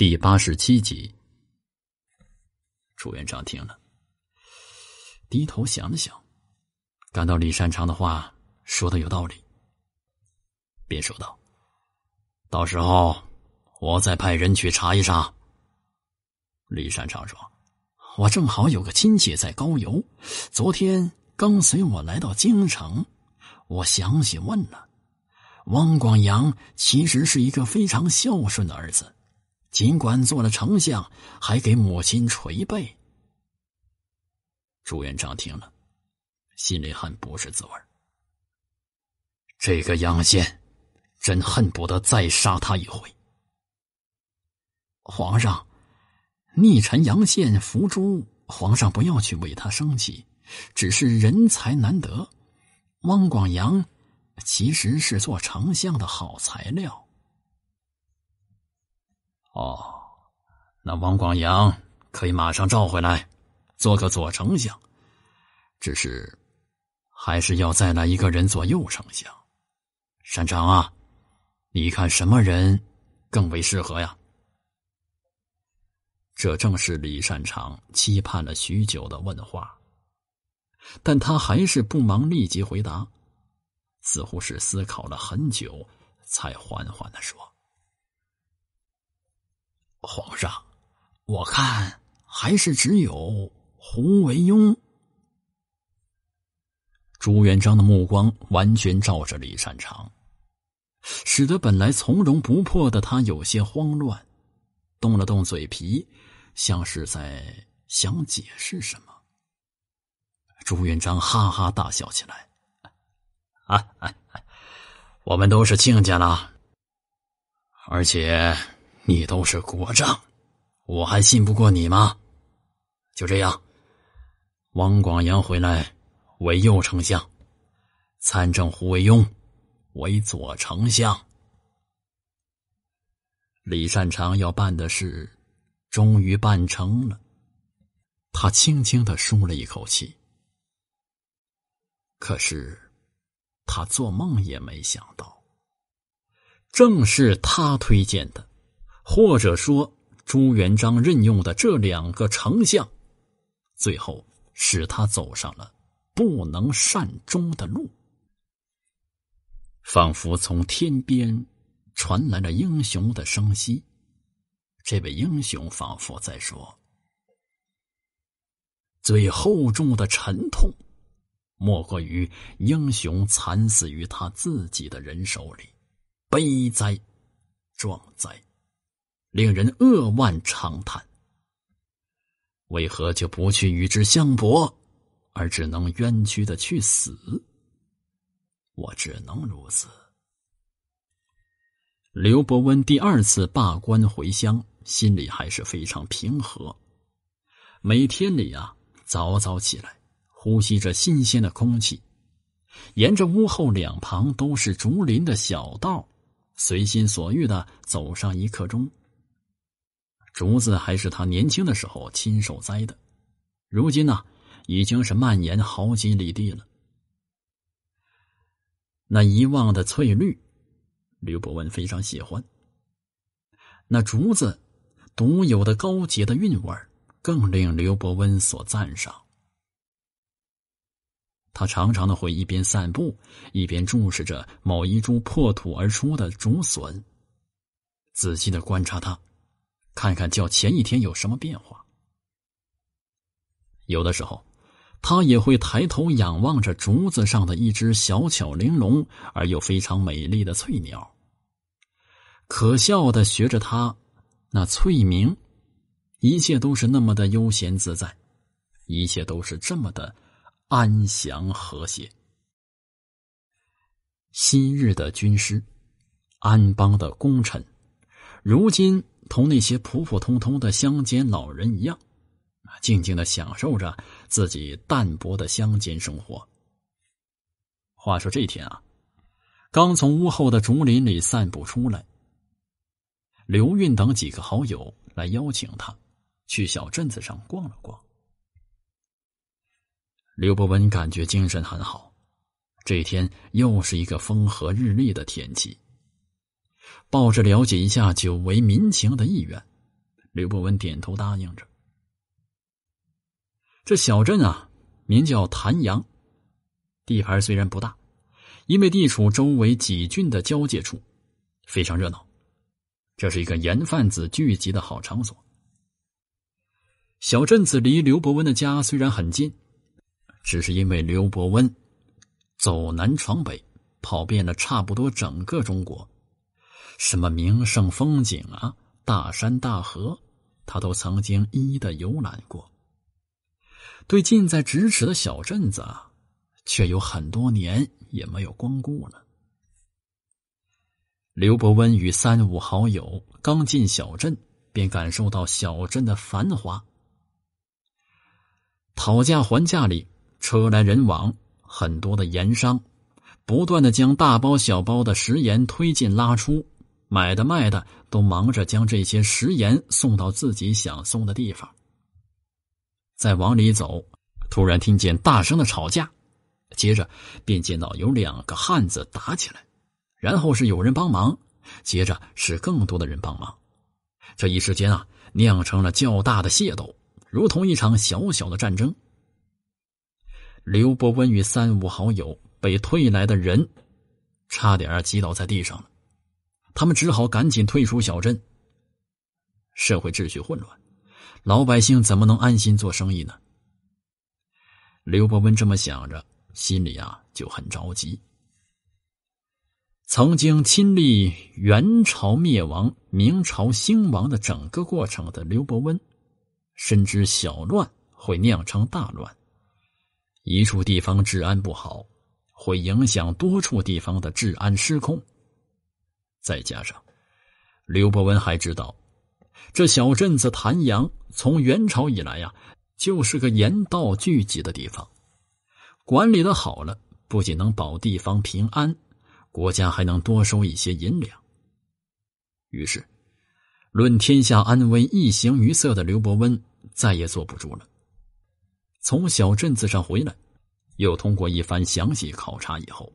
第八十七集，朱元璋听了，低头想了想，感到李善长的话说的有道理，便说道：“到时候我再派人去查一查。”李善长说：“我正好有个亲戚在高邮，昨天刚随我来到京城，我详细问了，汪广阳其实是一个非常孝顺的儿子。”尽管做了丞相，还给母亲捶背。朱元璋听了，心里很不是滋味。这个杨宪，真恨不得再杀他一回。皇上，逆臣杨宪伏诛，皇上不要去为他生气，只是人才难得。汪广洋，其实是做丞相的好材料。哦，那王广阳可以马上召回来，做个左丞相。只是，还是要再来一个人做右丞相。山长啊，你看什么人更为适合呀？这正是李善长期盼了许久的问话，但他还是不忙立即回答，似乎是思考了很久，才缓缓的说。皇上，我看还是只有胡惟庸。朱元璋的目光完全照着李善长，使得本来从容不迫的他有些慌乱，动了动嘴皮，像是在想解释什么。朱元璋哈哈大笑起来：“啊，我们都是亲家了，而且。”你都是国丈，我还信不过你吗？就这样，王广阳回来为右丞相，参政胡惟庸为左丞相。李善长要办的事终于办成了，他轻轻的舒了一口气。可是，他做梦也没想到，正是他推荐的。或者说，朱元璋任用的这两个丞相，最后使他走上了不能善终的路。仿佛从天边传来了英雄的声息，这位英雄仿佛在说：“最厚重的沉痛，莫过于英雄惨死于他自己的人手里。悲哉，壮哉！”令人扼腕长叹。为何就不去与之相搏，而只能冤屈的去死？我只能如此。刘伯温第二次罢官回乡，心里还是非常平和。每天里啊，早早起来，呼吸着新鲜的空气，沿着屋后两旁都是竹林的小道，随心所欲的走上一刻钟。竹子还是他年轻的时候亲手栽的，如今呢，已经是蔓延好几里地了。那一望的翠绿，刘伯温非常喜欢。那竹子独有的高洁的韵味儿，更令刘伯温所赞赏。他常常的会一边散步，一边注视着某一株破土而出的竹笋，仔细的观察它。看看，叫前一天有什么变化？有的时候，他也会抬头仰望着竹子上的一只小巧玲珑而又非常美丽的翠鸟，可笑的学着它那翠鸣，一切都是那么的悠闲自在，一切都是这么的安详和谐。昔日的军师，安邦的功臣，如今。同那些普普通通的乡间老人一样，静静的享受着自己淡泊的乡间生活。话说这天啊，刚从屋后的竹林里散步出来，刘运等几个好友来邀请他去小镇子上逛了逛。刘伯文感觉精神很好，这天又是一个风和日丽的天气。抱着了解一下久违民情的意愿，刘伯温点头答应着。这小镇啊，名叫潭阳，地盘虽然不大，因为地处周围几郡的交界处，非常热闹。这是一个盐贩子聚集的好场所。小镇子离刘伯温的家虽然很近，只是因为刘伯温走南闯北，跑遍了差不多整个中国。什么名胜风景啊，大山大河，他都曾经一一的游览过。对近在咫尺的小镇子，却有很多年也没有光顾了。刘伯温与三五好友刚进小镇，便感受到小镇的繁华。讨价还价里，车来人往，很多的盐商，不断的将大包小包的食盐推进拉出。买的卖的都忙着将这些食盐送到自己想送的地方。再往里走，突然听见大声的吵架，接着便见到有两个汉子打起来，然后是有人帮忙，接着是更多的人帮忙。这一时间啊，酿成了较大的械斗，如同一场小小的战争。刘伯温与三五好友被推来的人，差点儿倒在地上了。他们只好赶紧退出小镇。社会秩序混乱，老百姓怎么能安心做生意呢？刘伯温这么想着，心里啊就很着急。曾经亲历元朝灭亡、明朝兴亡的整个过程的刘伯温，深知小乱会酿成大乱，一处地方治安不好，会影响多处地方的治安失控。再加上，刘伯温还知道，这小镇子潭阳从元朝以来呀，就是个盐道聚集的地方。管理的好了，不仅能保地方平安，国家还能多收一些银两。于是，论天下安危，一行于色的刘伯温再也坐不住了。从小镇子上回来，又通过一番详细考察以后。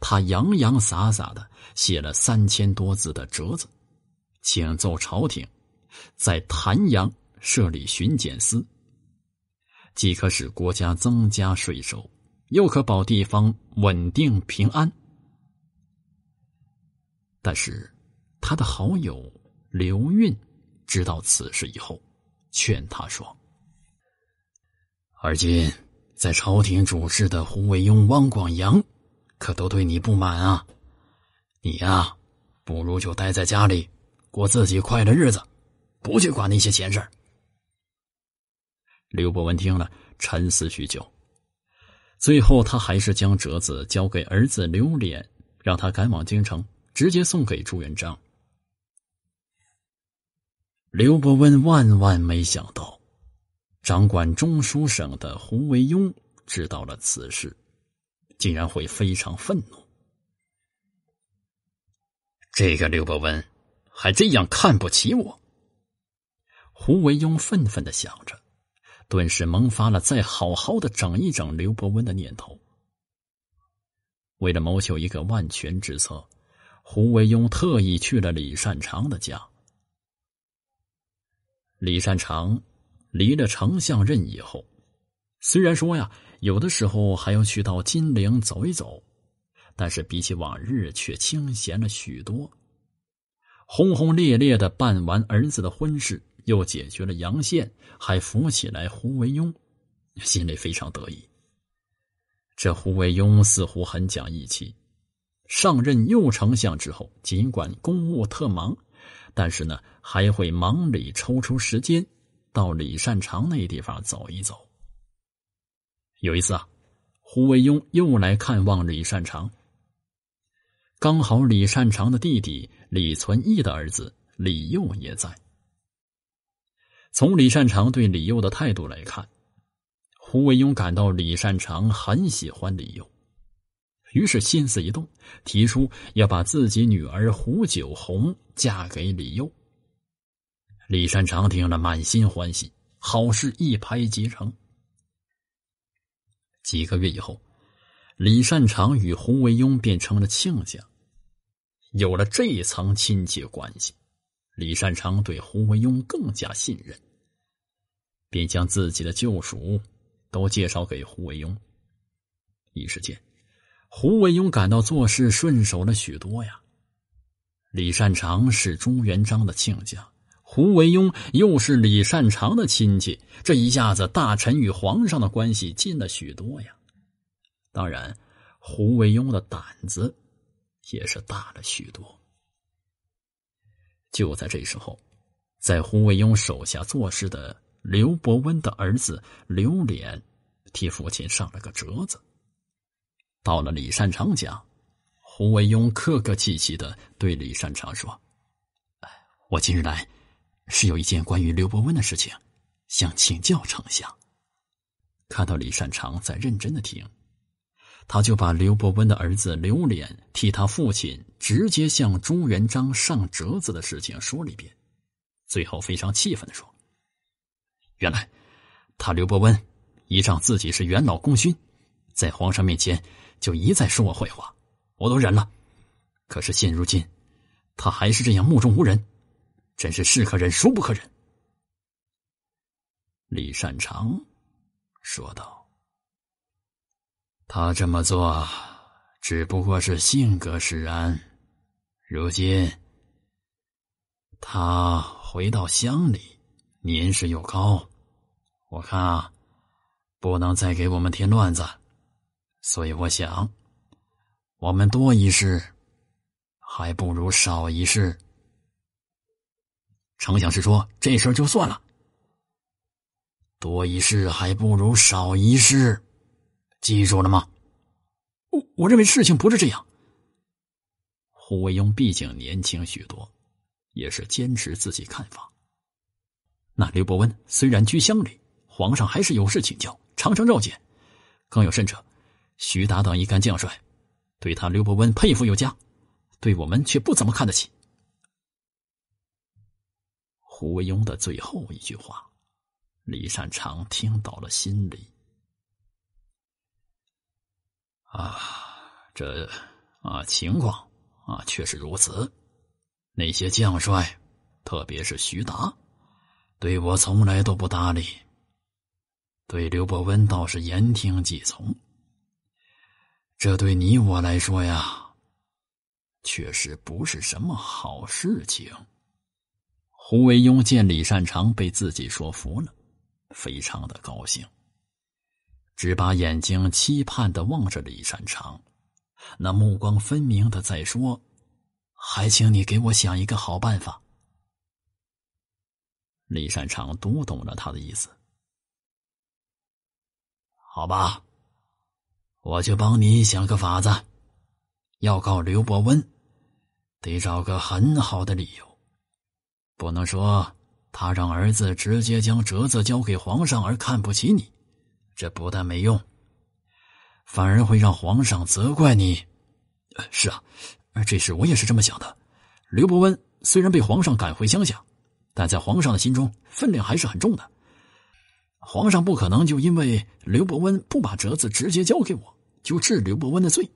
他洋洋洒洒的写了三千多字的折子，请奏朝廷，在潭阳设立巡检司，即可使国家增加税收，又可保地方稳定平安。但是，他的好友刘运知道此事以后，劝他说：“而今在朝廷主事的胡惟庸、汪广洋。”可都对你不满啊！你呀，不如就待在家里，过自己快的日子，不去管那些闲事儿。刘伯温听了，沉思许久，最后他还是将折子交给儿子刘琏，让他赶往京城，直接送给朱元璋。刘伯温万万没想到，掌管中书省的胡惟庸知道了此事。竟然会非常愤怒！这个刘伯温还这样看不起我，胡惟庸愤愤的想着，顿时萌发了再好好的整一整刘伯温的念头。为了谋求一个万全之策，胡惟庸特意去了李善长的家。李善长离了丞相任以后，虽然说呀。有的时候还要去到金陵走一走，但是比起往日却清闲了许多。轰轰烈烈的办完儿子的婚事，又解决了杨宪，还扶起来胡惟庸，心里非常得意。这胡惟庸似乎很讲义气，上任右丞相之后，尽管公务特忙，但是呢还会忙里抽出时间，到李善长那地方走一走。有一次啊，胡惟庸又来看望李善长。刚好李善长的弟弟李存义的儿子李佑也在。从李善长对李佑的态度来看，胡惟庸感到李善长很喜欢李佑，于是心思一动，提出要把自己女儿胡九红嫁给李佑。李善长听了，满心欢喜，好事一拍即成。几个月以后，李善长与胡惟庸变成了亲家。有了这一层亲戚关系，李善长对胡惟庸更加信任，便将自己的旧属都介绍给胡惟庸。一时间，胡惟庸感到做事顺手了许多呀。李善长是朱元璋的亲家。胡惟庸又是李善长的亲戚，这一下子，大臣与皇上的关系近了许多呀。当然，胡惟庸的胆子也是大了许多。就在这时候，在胡惟庸手下做事的刘伯温的儿子刘琏，替父亲上了个折子。到了李善长家，胡惟庸客客气气的对李善长说：“我今日来。”是有一件关于刘伯温的事情，想请教丞相。看到李善长在认真的听，他就把刘伯温的儿子刘琏替他父亲直接向朱元璋上折子的事情说了一遍，最后非常气愤的说：“原来他刘伯温依仗自己是元老功勋，在皇上面前就一再说我坏话，我都忍了。可是现如今，他还是这样目中无人。”真是是可忍，孰不可忍。李善长说道：“他这么做，只不过是性格使然。如今他回到乡里，年事又高，我看啊，不能再给我们添乱子。所以我想，我们多一事，还不如少一事。”丞相是说这事儿就算了，多一事还不如少一事，记住了吗？我我认为事情不是这样。胡惟庸毕竟年轻许多，也是坚持自己看法。那刘伯温虽然居乡里，皇上还是有事请教，常常召见。更有甚者，徐达等一干将帅，对他刘伯温佩服有加，对我们却不怎么看得起。胡惟庸的最后一句话，李善长听到了心里。啊，这啊情况啊确实如此。那些将帅，特别是徐达，对我从来都不搭理；对刘伯温倒是言听计从。这对你我来说呀，确实不是什么好事情。胡惟庸见李善长被自己说服了，非常的高兴，只把眼睛期盼的望着李善长，那目光分明的在说：“还请你给我想一个好办法。”李善长读懂了他的意思，好吧，我就帮你想个法子。要告刘伯温，得找个很好的理由。不能说他让儿子直接将折子交给皇上而看不起你，这不但没用，反而会让皇上责怪你。是啊，这事我也是这么想的。刘伯温虽然被皇上赶回乡下，但在皇上的心中分量还是很重的。皇上不可能就因为刘伯温不把折子直接交给我，就治刘伯温的罪。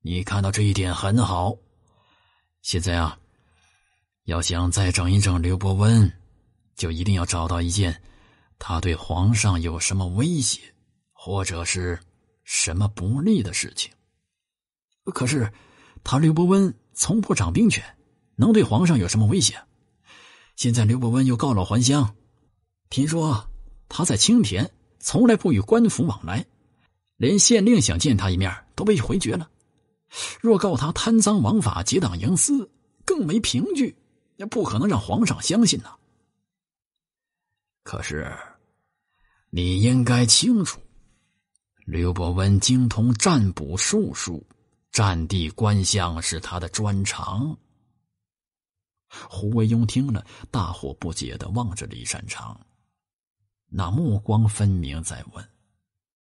你看到这一点很好。现在啊。要想再整一整刘伯温，就一定要找到一件他对皇上有什么威胁，或者是什么不利的事情。可是他刘伯温从不掌兵权，能对皇上有什么威胁？现在刘伯温又告老还乡，听说他在青田从来不与官府往来，连县令想见他一面都被回绝了。若告他贪赃枉法、结党营私，更没凭据。那不可能让皇上相信呐！可是，你应该清楚，刘伯温精通占卜术数，占地观象是他的专长。胡惟庸听了，大惑不解的望着李善长，那目光分明在问。